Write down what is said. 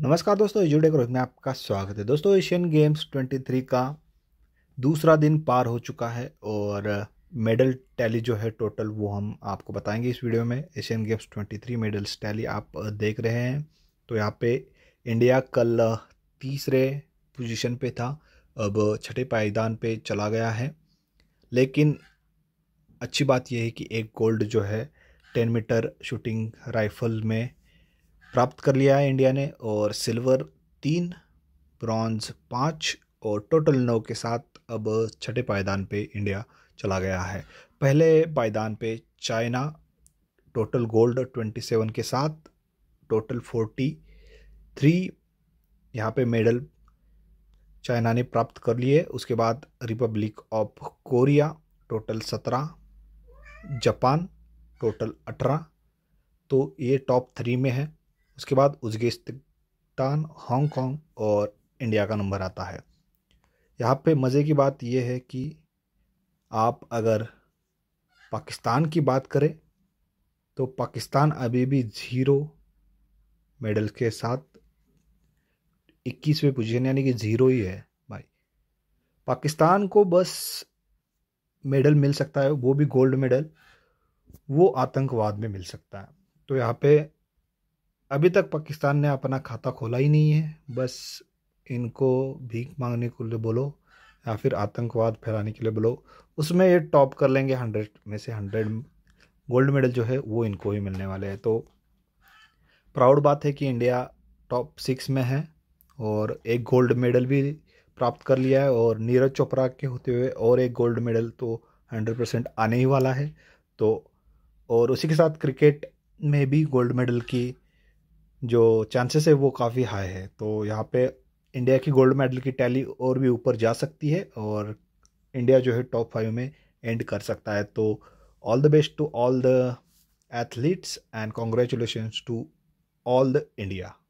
नमस्कार दोस्तों जुडे करो में आपका स्वागत है दोस्तों एशियन गेम्स 23 का दूसरा दिन पार हो चुका है और मेडल टैली जो है टोटल वो हम आपको बताएंगे इस वीडियो में एशियन गेम्स 23 मेडल्स टैली आप देख रहे हैं तो यहाँ पे इंडिया कल तीसरे पोजीशन पे था अब छठे पायदान पे चला गया है लेकिन अच्छी बात यह है कि एक गोल्ड जो है टेन मीटर शूटिंग राइफल में प्राप्त कर लिया है इंडिया ने और सिल्वर तीन ब्रॉन्ज पाँच और टोटल नौ के साथ अब छठे पायदान पे इंडिया चला गया है पहले पायदान पे China total gold twenty seven के साथ टोटल फोर्टी थ्री यहाँ पे मेडल चाइना ने प्राप्त कर लिए उसके बाद रिपब्लिक ऑफ कोरिया टोटल सत्रह जापान टोटल अठारह तो ये टॉप थ्री में है उसके बाद उज्बेकिस्तान हांगकांग और इंडिया का नंबर आता है यहाँ पे मज़े की बात ये है कि आप अगर पाकिस्तान की बात करें तो पाकिस्तान अभी भी ज़ीरो मेडल के साथ इक्कीसवें पोजीशन यानी कि ज़ीरो ही है भाई पाकिस्तान को बस मेडल मिल सकता है वो भी गोल्ड मेडल वो आतंकवाद में मिल सकता है तो यहाँ पे अभी तक पाकिस्तान ने अपना खाता खोला ही नहीं है बस इनको भीख मांगने के लिए बोलो या फिर आतंकवाद फैलाने के लिए बोलो उसमें ये टॉप कर लेंगे हंड्रेड में से हंड्रेड गोल्ड मेडल जो है वो इनको ही मिलने वाले हैं तो प्राउड बात है कि इंडिया टॉप सिक्स में है और एक गोल्ड मेडल भी प्राप्त कर लिया है और नीरज चोपड़ा के होते हुए और एक गोल्ड मेडल तो हंड्रेड परसेंट आने ही वाला है तो और उसी के साथ क्रिकेट में भी गोल्ड मेडल की जो चांसेस है वो काफ़ी हाई है तो यहाँ पे इंडिया की गोल्ड मेडल की टैली और भी ऊपर जा सकती है और इंडिया जो है टॉप फाइव में एंड कर सकता है तो all the best to all the athletes and congratulation to all the India